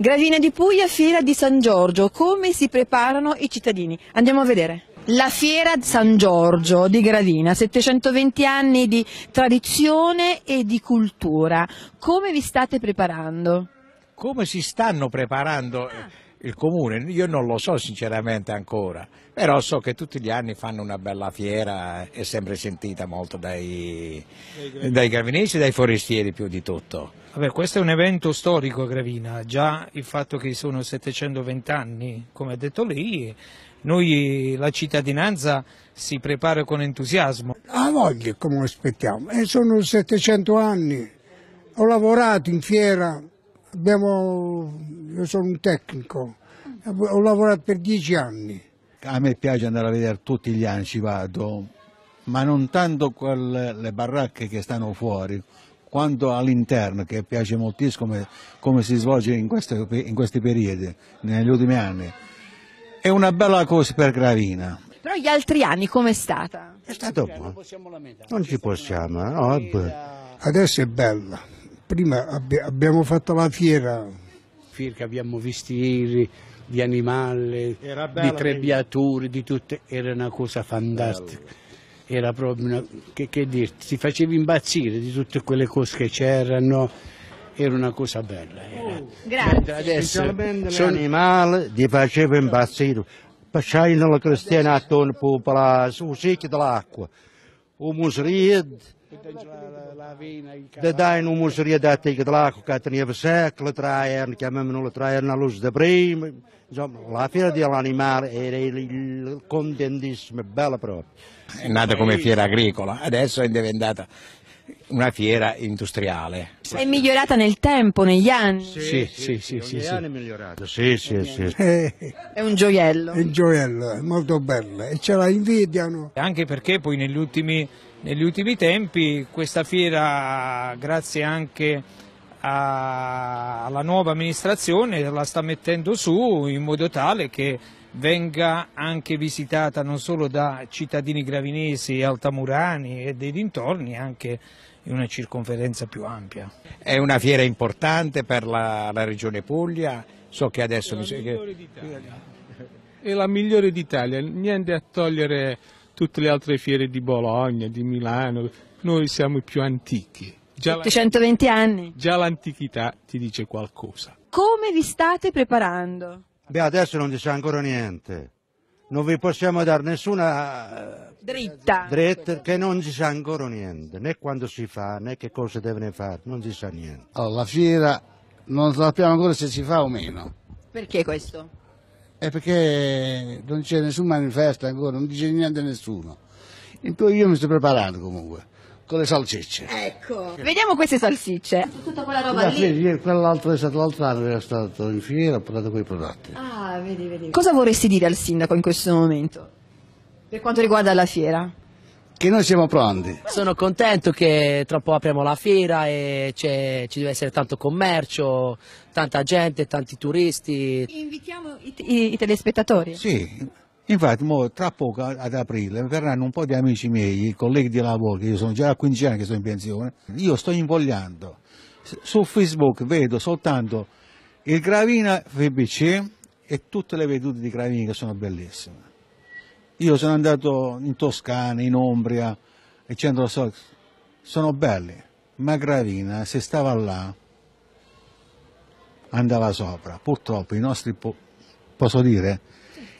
Gravina di Puglia, Fiera di San Giorgio, come si preparano i cittadini? Andiamo a vedere. La Fiera San Giorgio di Gravina, 720 anni di tradizione e di cultura. Come vi state preparando? Come si stanno preparando ah. il comune? Io non lo so sinceramente ancora, però so che tutti gli anni fanno una bella fiera, è sempre sentita molto dai, dai gravinesi e dai forestieri più di tutto. Vabbè, questo è un evento storico a Gravina, già il fatto che sono 720 anni, come ha detto lei, noi la cittadinanza si prepara con entusiasmo. A voglia, come lo aspettiamo, e eh, sono 700 anni, ho lavorato in fiera, abbiamo... io sono un tecnico, ho lavorato per dieci anni. A me piace andare a vedere tutti gli anni, ci vado, ma non tanto quelle, le baracche che stanno fuori, quanto all'interno, che piace moltissimo come, come si svolge in, questo, in questi periodi, negli ultimi anni. È una bella cosa per Gravina. Però gli altri anni com'è stata? È stato buono. Non ci possiamo. No, Adesso è bella. Prima abbiamo fatto la fiera. Fiera abbiamo visto ieri di animali, di trebbiature, di tutte. Era una cosa fantastica. Bello era proprio una, che, che dirti, ti facevi impazzire di tutte quelle cose che c'erano, era una cosa bella. Era. Oh, grazie. Adesso sono animali, ti facevo impazzire. Passai la cristiana attorno per la uscita dell'acqua, un musrid, da dain um uns ria da teiga de lá, com cá tinha besac, lá traer, que a mama não lá traer na luz da brima, la fiera dell'animale era il contentissimo bella proprio. È nata come fiera agricola, adesso è diventata una fiera industriale. È migliorata nel tempo, negli anni? Sì, sì, sì. sì, sì, è migliorata. Sì, sì, sì. È un gioiello. È un gioiello, molto bello. E ce la invidiano. Anche perché poi negli ultimi negli ultimi tempi questa fiera, grazie anche alla nuova amministrazione, la sta mettendo su in modo tale che venga anche visitata non solo da cittadini gravinesi, altamurani e dei dintorni, anche in una circonferenza più ampia. È una fiera importante per la, la regione Puglia, so che adesso... È la migliore d'Italia, niente a togliere tutte le altre fiere di Bologna, di Milano, noi siamo i più antichi. Già 720 anni. Già l'antichità ti dice qualcosa. Come vi state preparando? Beh, adesso non diciamo ancora niente. Non vi possiamo dare nessuna eh, dritta, dritta che non si sa ancora niente, né quando si fa, né che cosa devono fare, non si sa niente. Allora, la fiera non sappiamo ancora se si fa o meno. Perché questo? è perché non c'è nessun manifesto ancora, non dice niente a nessuno. Intanto io mi sto preparando comunque, con le salsicce. Ecco, vediamo queste salsicce. Tutta quella roba lì. Sì, quell'altro è stato l'altro anno, era stato in fiera, ho portato quei prodotti. Ah, vedi, vedi. Cosa vorresti dire al sindaco in questo momento, per quanto riguarda la fiera? che noi siamo pronti. Sono contento che tra poco apriamo la fiera e ci deve essere tanto commercio, tanta gente, tanti turisti. Invitiamo i, i, i telespettatori? Sì, infatti mo, tra poco ad aprile verranno un po' di amici miei, colleghi di lavoro, che io sono già 15 anni che sono in pensione, io sto invogliando. Su Facebook vedo soltanto il Gravina FBC e tutte le vedute di Gravina che sono bellissime. Io sono andato in Toscana, in Umbria, e centro storico, sono belli, ma Gravina se stava là andava sopra. Purtroppo i nostri, posso dire,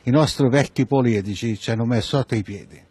i nostri vecchi politici ci hanno messo sotto i piedi.